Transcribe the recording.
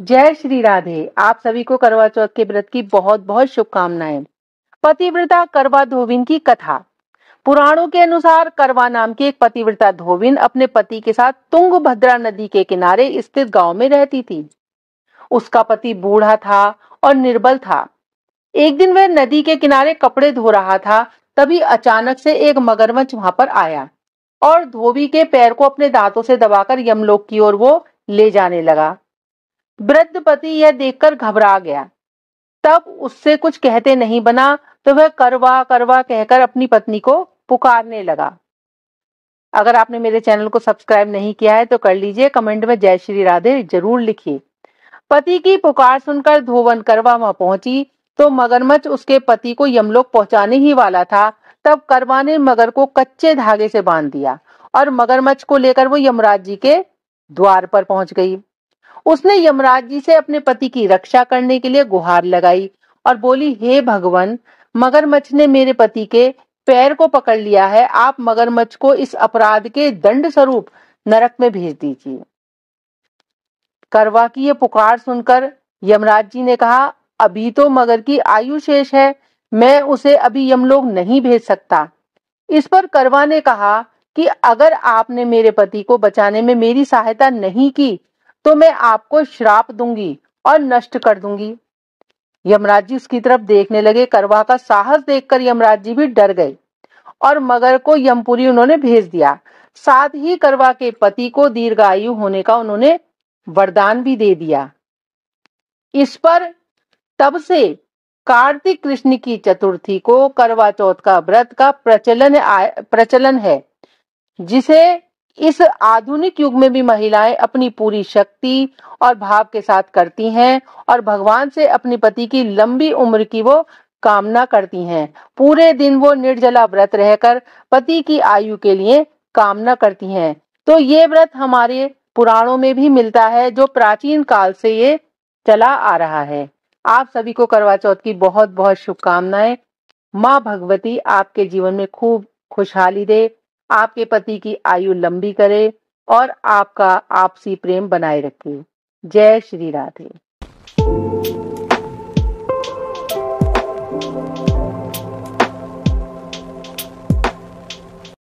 जय श्री राधे आप सभी को करवा चौथ के व्रत की बहुत बहुत शुभकामनाएं पतिव्रता करवा धोविन की कथा पुराणों के अनुसार करवा नाम की एक पतिव्रता धोविन अपने पति के साथ तुंग भद्रा नदी के किनारे स्थित गांव में रहती थी उसका पति बूढ़ा था और निर्बल था एक दिन वह नदी के किनारे कपड़े धो रहा था तभी अचानक से एक मगरमच्छ वहां पर आया और धोबी के पैर को अपने दांतों से दबाकर यमलोक की ओर वो ले जाने लगा वृद्ध पति यह देखकर घबरा गया तब उससे कुछ कहते नहीं बना तो वह करवा करवा कहकर अपनी पत्नी को पुकारने लगा अगर आपने मेरे चैनल को सब्सक्राइब नहीं किया है तो कर लीजिए कमेंट में जय श्री राधे जरूर लिखिए पति की पुकार सुनकर धोवन करवा वहां पहुंची तो मगरमच्छ उसके पति को यमलोक पहुंचाने ही वाला था तब करवा ने मगर को कच्चे धागे से बांध दिया और मगरमच्छ को लेकर वो यमराज जी के द्वार पर पहुंच गई उसने यमराज जी से अपने पति की रक्षा करने के लिए गुहार लगाई और बोली हे भगवान मगरमच्छ ने मेरे पति के पैर को पकड़ लिया है आप मगरमच्छ को इस अपराध के दंड स्वरूप नरक में भेज दीजिए करवा की ये पुकार सुनकर यमराज जी ने कहा अभी तो मगर की आयु शेष है मैं उसे अभी यमलोक नहीं भेज सकता इस पर करवा ने कहा कि अगर आपने मेरे पति को बचाने में मेरी सहायता नहीं की तो मैं आपको श्राप दूंगी और नष्ट कर दूंगी यमराज जी उसकी तरफ देखने लगे करवा का साहस देखकर यमराज जी भी डर गए और मगर को यमपुरी उन्होंने भेज दिया साथ ही करवा के पति को दीर्घायु होने का उन्होंने वरदान भी दे दिया इस पर तब से कार्तिक कृष्ण की चतुर्थी को करवा चौथ का व्रत का प्रचलन प्रचलन है जिसे इस आधुनिक युग में भी महिलाएं अपनी पूरी शक्ति और भाव के साथ करती हैं और भगवान से अपने पति की लंबी उम्र की वो कामना करती हैं पूरे दिन वो निर्जला व्रत रहकर पति की आयु के लिए कामना करती हैं तो ये व्रत हमारे पुराणों में भी मिलता है जो प्राचीन काल से ये चला आ रहा है आप सभी को करवा चौथ की बहुत बहुत शुभकामनाएं माँ भगवती आपके जीवन में खूब खुशहाली दे आपके पति की आयु लंबी करे और आपका आपसी प्रेम बनाए रखे जय श्री राधे